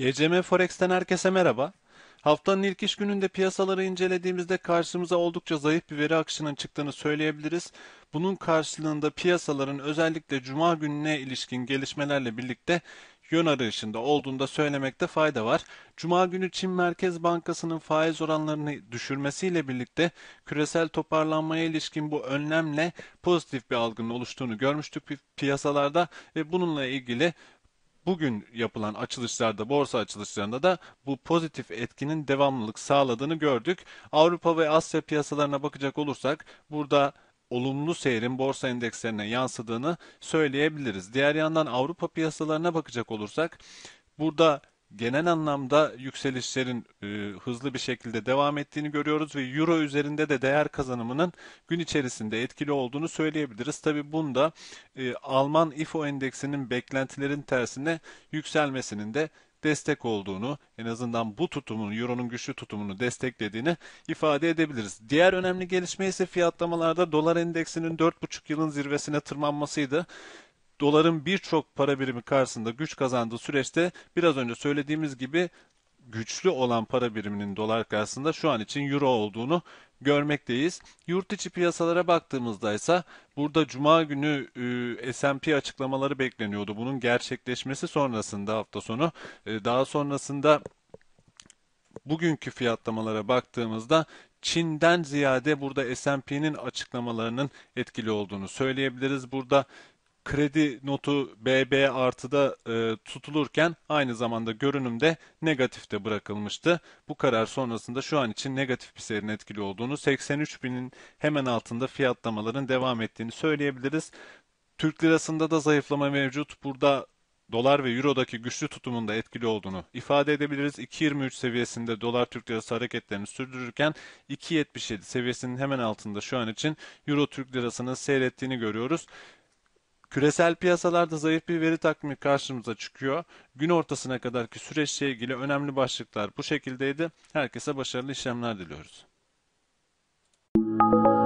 GCM Forex'ten herkese merhaba. Haftanın ilk iş gününde piyasaları incelediğimizde karşımıza oldukça zayıf bir veri akışının çıktığını söyleyebiliriz. Bunun karşılığında piyasaların özellikle cuma gününe ilişkin gelişmelerle birlikte yön arayışında olduğunda da söylemekte fayda var. Cuma günü Çin Merkez Bankası'nın faiz oranlarını düşürmesiyle birlikte küresel toparlanmaya ilişkin bu önlemle pozitif bir algının oluştuğunu görmüştük piyasalarda ve bununla ilgili bugün yapılan açılışlarda, borsa açılışlarında da bu pozitif etkinin devamlılık sağladığını gördük. Avrupa ve Asya piyasalarına bakacak olursak burada olumlu seyrin borsa endekslerine yansıdığını söyleyebiliriz. Diğer yandan Avrupa piyasalarına bakacak olursak burada genel anlamda yükselişlerin e, hızlı bir şekilde devam ettiğini görüyoruz ve euro üzerinde de değer kazanımının gün içerisinde etkili olduğunu söyleyebiliriz. Tabi bunda e, Alman IFO endeksinin beklentilerin tersine yükselmesinin de destek olduğunu, en azından bu tutumun, Euro'nun güçlü tutumunu desteklediğini ifade edebiliriz. Diğer önemli gelişme ise fiyatlamalarda dolar endeksinin 4,5 yılın zirvesine tırmanmasıydı doların birçok para birimi karşısında güç kazandığı süreçte biraz önce söylediğimiz gibi güçlü olan para biriminin dolar karşısında şu an için euro olduğunu görmekteyiz. Yurt içi piyasalara baktığımızda ise burada cuma günü e, S&P açıklamaları bekleniyordu. Bunun gerçekleşmesi sonrasında hafta sonu e, daha sonrasında bugünkü fiyatlamalara baktığımızda Çin'den ziyade burada S&P'nin açıklamalarının etkili olduğunu söyleyebiliriz. Burada kredi notu BB artıda e, tutulurken aynı zamanda görünümde negatifte bırakılmıştı. Bu karar sonrasında şu an için negatif bir seyirin etkili olduğunu 83 binin hemen altında fiyatlamaların devam ettiğini söyleyebiliriz. Türk lirasında da zayıflama mevcut. Burada dolar ve eurodaki güçlü tutumunda etkili olduğunu ifade edebiliriz. 2.23 seviyesinde dolar Türk lirası hareketlerini sürdürürken 2.77 seviyesinin hemen altında şu an için euro Türk lirasının seyrettiğini görüyoruz. Küresel piyasalarda zayıf bir veri takvimi karşımıza çıkıyor. Gün ortasına kadarki süreçle ilgili önemli başlıklar bu şekildeydi. Herkese başarılı işlemler diliyoruz. Müzik